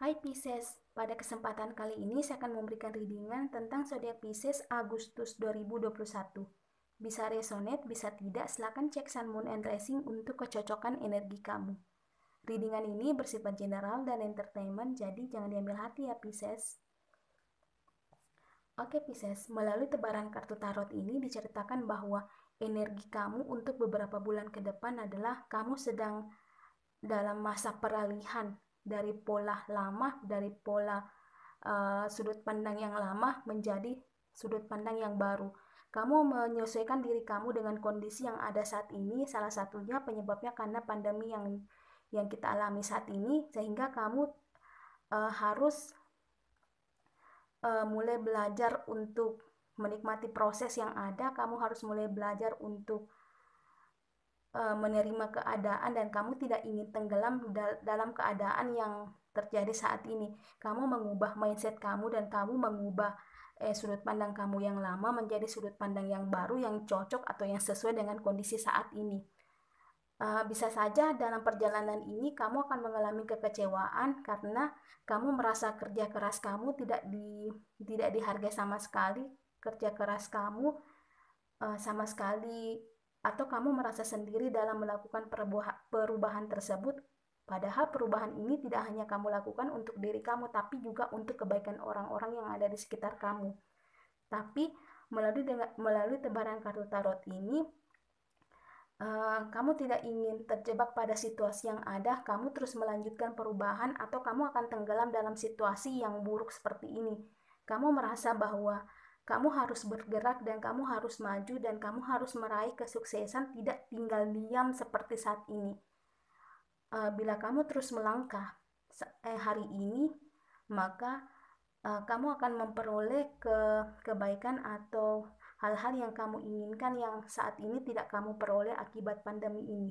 Hai Pisces, pada kesempatan kali ini saya akan memberikan readingan tentang zodiak Pisces Agustus 2021. Bisa resonate, bisa tidak, silakan cek Sun Moon and Rising untuk kecocokan energi kamu. Readingan ini bersifat general dan entertainment, jadi jangan diambil hati ya Pisces. Oke Pisces, melalui tebaran kartu tarot ini diceritakan bahwa energi kamu untuk beberapa bulan ke depan adalah kamu sedang dalam masa peralihan dari pola lama, dari pola uh, sudut pandang yang lama menjadi sudut pandang yang baru. Kamu menyesuaikan diri kamu dengan kondisi yang ada saat ini, salah satunya penyebabnya karena pandemi yang yang kita alami saat ini sehingga kamu uh, harus uh, mulai belajar untuk menikmati proses yang ada, kamu harus mulai belajar untuk Eh, menerima keadaan dan kamu tidak ingin tenggelam dalam keadaan yang terjadi saat ini. Kamu mengubah mindset kamu dan kamu mengubah eh, sudut pandang kamu yang lama menjadi sudut pandang yang baru yang cocok atau yang sesuai dengan kondisi saat ini. Uh, bisa saja dalam perjalanan ini kamu akan mengalami kekecewaan karena kamu merasa kerja keras kamu tidak di tidak dihargai sama sekali, kerja keras kamu eh, sama sekali atau kamu merasa sendiri dalam melakukan perubahan tersebut, padahal perubahan ini tidak hanya kamu lakukan untuk diri kamu, tapi juga untuk kebaikan orang-orang yang ada di sekitar kamu. Tapi melalui dengan, melalui tebaran kartu tarot ini, uh, kamu tidak ingin terjebak pada situasi yang ada, kamu terus melanjutkan perubahan atau kamu akan tenggelam dalam situasi yang buruk seperti ini. Kamu merasa bahwa kamu harus bergerak dan kamu harus maju dan kamu harus meraih kesuksesan tidak tinggal diam seperti saat ini uh, bila kamu terus melangkah eh, hari ini maka uh, kamu akan memperoleh ke kebaikan atau hal-hal yang kamu inginkan yang saat ini tidak kamu peroleh akibat pandemi ini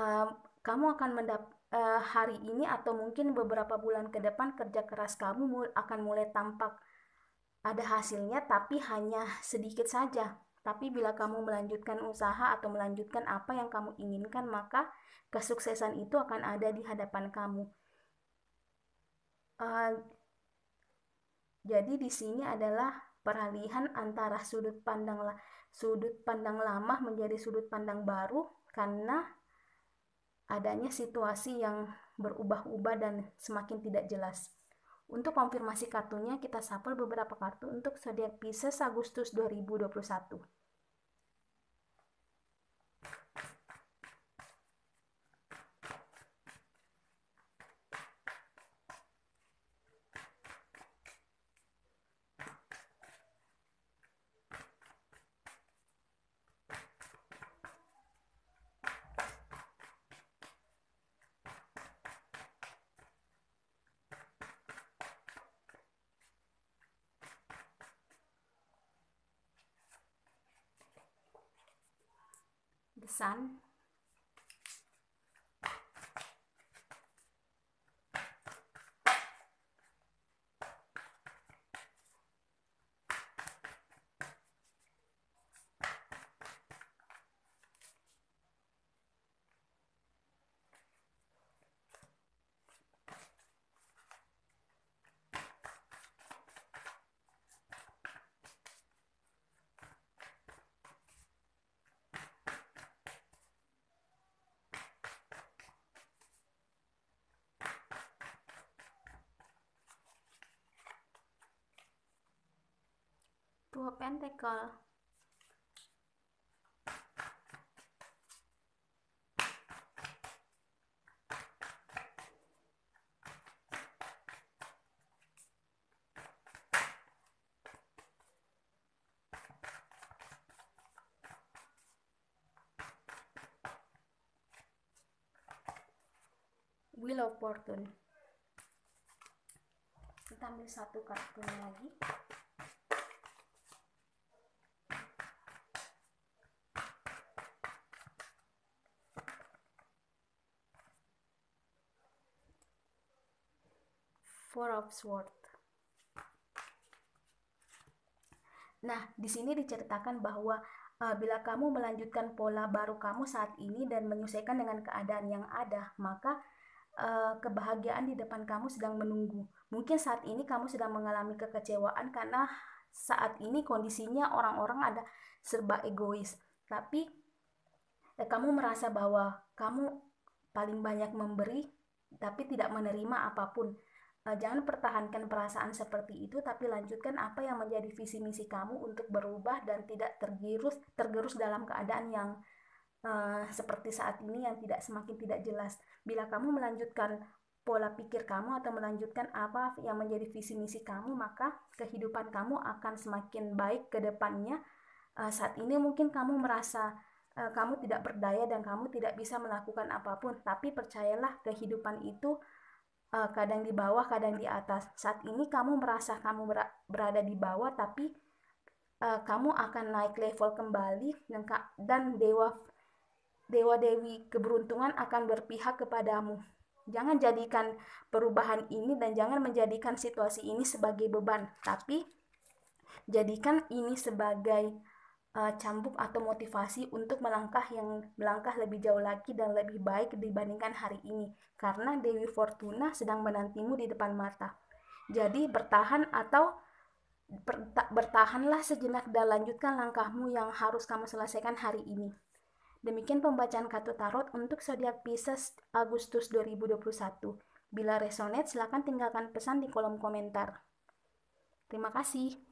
uh, kamu akan mendapat eh, hari ini atau mungkin beberapa bulan ke depan kerja keras kamu akan mulai tampak ada hasilnya tapi hanya sedikit saja. Tapi bila kamu melanjutkan usaha atau melanjutkan apa yang kamu inginkan, maka kesuksesan itu akan ada di hadapan kamu. Uh, jadi di sini adalah peralihan antara sudut pandang sudut pandang lama menjadi sudut pandang baru karena adanya situasi yang berubah-ubah dan semakin tidak jelas. Untuk konfirmasi kartunya, kita sampel beberapa kartu untuk zodiak Pisces Agustus 2021. sun dua pentecol Wheel of Fortune kita ambil satu kartunya lagi Four of Sword. Nah, di sini diceritakan bahwa uh, bila kamu melanjutkan pola baru kamu saat ini dan menyesuaikan dengan keadaan yang ada, maka uh, kebahagiaan di depan kamu sedang menunggu. Mungkin saat ini kamu sedang mengalami kekecewaan karena saat ini kondisinya orang-orang ada serba egois. Tapi eh, kamu merasa bahwa kamu paling banyak memberi tapi tidak menerima apapun. Eh, jangan pertahankan perasaan seperti itu tapi lanjutkan apa yang menjadi visi misi kamu untuk berubah dan tidak tergerus tergerus dalam keadaan yang uh, seperti saat ini yang tidak semakin tidak jelas bila kamu melanjutkan pola pikir kamu atau melanjutkan apa yang menjadi visi misi kamu maka kehidupan kamu akan semakin baik ke depannya uh, saat ini mungkin kamu merasa uh, kamu tidak berdaya dan kamu tidak bisa melakukan apapun tapi percayalah kehidupan itu uh, kadang di bawah, kadang di atas. Saat ini kamu merasa kamu berada di bawah, tapi uh, kamu akan naik level kembali dan dan dewa dewa dewi keberuntungan akan berpihak kepadamu. Jangan jadikan perubahan ini dan jangan menjadikan situasi ini sebagai beban, tapi jadikan ini sebagai uh, cambuk atau motivasi untuk melangkah yang melangkah lebih jauh lagi dan lebih baik dibandingkan hari ini karena Dewi Fortuna sedang menantimu di depan mata. Jadi bertahan atau bertahanlah sejenak dan lanjutkan langkahmu yang harus kamu selesaikan hari ini. Demikian pembacaan kartu tarot untuk zodiak Pisces Agustus 2021. Bila resonate, silakan tinggalkan pesan di kolom komentar. Terima kasih.